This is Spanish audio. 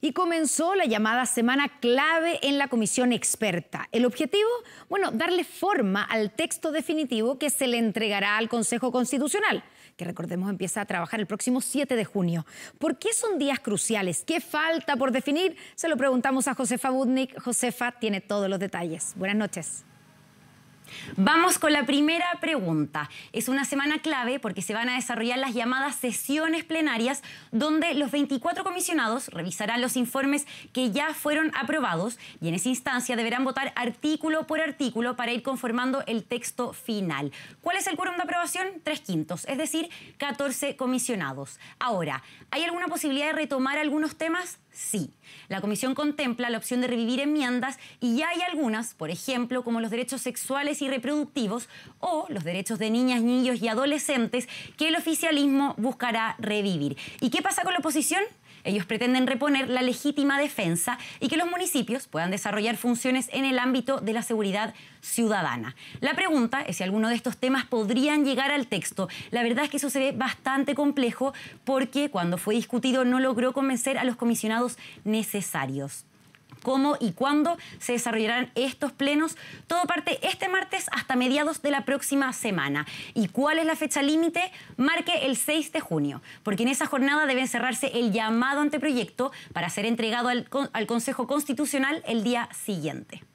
y comenzó la llamada semana clave en la comisión experta. El objetivo, bueno, darle forma al texto definitivo que se le entregará al Consejo Constitucional que recordemos empieza a trabajar el próximo 7 de junio. ¿Por qué son días cruciales? ¿Qué falta por definir? Se lo preguntamos a Josefa Budnik. Josefa tiene todos los detalles. Buenas noches. Vamos con la primera pregunta. Es una semana clave porque se van a desarrollar las llamadas sesiones plenarias donde los 24 comisionados revisarán los informes que ya fueron aprobados y en esa instancia deberán votar artículo por artículo para ir conformando el texto final. ¿Cuál es el quórum de aprobación? Tres quintos, es decir, 14 comisionados. Ahora, ¿hay alguna posibilidad de retomar algunos temas? Sí. La comisión contempla la opción de revivir enmiendas y ya hay algunas, por ejemplo, como los derechos sexuales y reproductivos o los derechos de niñas, niños y adolescentes que el oficialismo buscará revivir. ¿Y qué pasa con la oposición? Ellos pretenden reponer la legítima defensa y que los municipios puedan desarrollar funciones en el ámbito de la seguridad ciudadana. La pregunta es si alguno de estos temas podrían llegar al texto. La verdad es que eso se ve bastante complejo porque cuando fue discutido no logró convencer a los comisionados necesarios cómo y cuándo se desarrollarán estos plenos. Todo parte este martes hasta mediados de la próxima semana. ¿Y cuál es la fecha límite? Marque el 6 de junio, porque en esa jornada debe cerrarse el llamado anteproyecto para ser entregado al, al Consejo Constitucional el día siguiente.